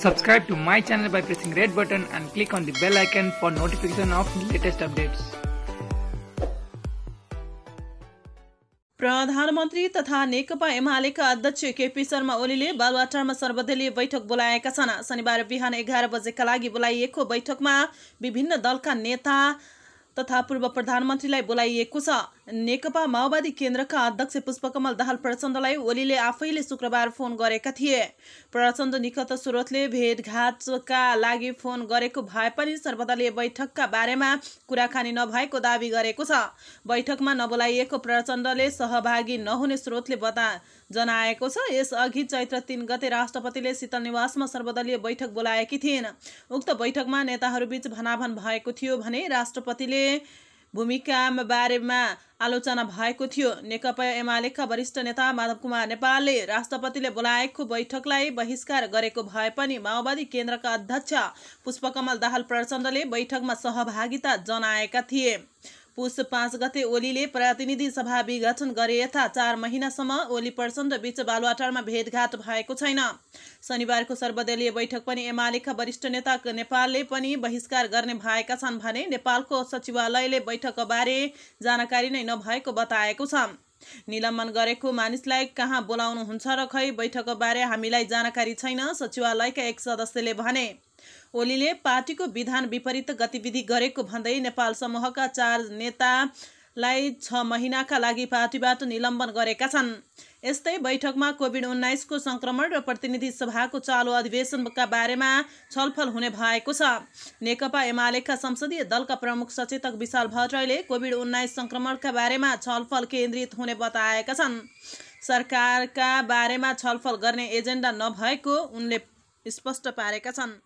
Subscribe to my channel by pressing red button and click on the bell icon for notification of latest updates. प्रधानमन्त्री तथा नेकपा एमालेका अध्यक्ष केपी शर्मा ओलीले बालुवाटारमा सर्वदलीय बैठक बोलाएका छन् शनिबार बिहान एघार बजेका लागि बोलाइएको बैठकमा विभिन्न दलका नेता तथा पूर्व प्रधानमन्त्रीलाई बोलाइएको छ नेकपा माओवादी केन्द्रका अध्यक्ष पुष्पकमल दाहाल प्रचण्डलाई ओलीले आफैले शुक्रबार फोन गरेका थिए प्रचण्ड निकट स्रोतले भेटघाटका लागि फोन गरेको भए पनि सर्वदलीय बैठकका बारेमा कुराकानी नभएको दावी गरेको छ बैठकमा नबोलाइएको प्रचण्डले सहभागी नहुने स्रोतले बता जनाएको छ यसअघि चैत्र तिन गते राष्ट्रपतिले शीतल निवासमा सर्वदलीय बैठक बोलाएकी थिइन् उक्त बैठकमा नेताहरूबीच भनाभन भएको थियो भने राष्ट्रपतिले भूमिकामा बारेमा आलोचना भएको थियो नेकपा एमालेका वरिष्ठ नेता माधव कुमार नेपालले राष्ट्रपतिले बोलाएको बैठकलाई बहिष्कार गरेको भए पनि माओवादी केन्द्रका अध्यक्ष पुष्पकमल दाहाल प्रचण्डले बैठकमा सहभागिता जनाएका थिए पुष पाँच गते ओलीले प्रतिनिधि सभा विघटन गरे यथा चार महिनासम्म ओली प्रचण्ड बीच बालुवाटारमा भेटघाट भएको छैन शनिबारको सर्वदलीय बैठक पनि एमालेका वरिष्ठ नेता नेपालले पनि बहिष्कार गर्ने भएका छन् भने नेपालको सचिवालयले बैठकबारे जानकारी नै नभएको बताएको छ निलम्बन गरेको मानिसलाई कहाँ बोलाउनुहुन्छ र खै बैठकबारे हामीलाई जानकारी छैन सचिवालयका एक सदस्यले भने ओलीले पार्टीको विधान विपरीत गतिविधि गरेको भन्दै नेपाल समूहका चार नेतालाई छ महिनाका लागि पार्टीबाट निलम्बन गरेका छन् यस्तै बैठकमा कोभिड उन्नाइसको संक्रमण र प्रतिनिधि सभाको चालु अधिवेशनका बारेमा छलफल हुने भएको छ नेकपा एमालेका संसदीय दलका प्रमुख सचेतक विशाल भट्टराईले कोभिड उन्नाइस संक्रमणका बारेमा छलफल केन्द्रित हुने बताएका छन् सरकारका बारेमा छलफल गर्ने एजेन्डा नभएको उनले स्पष्ट पारेका छन्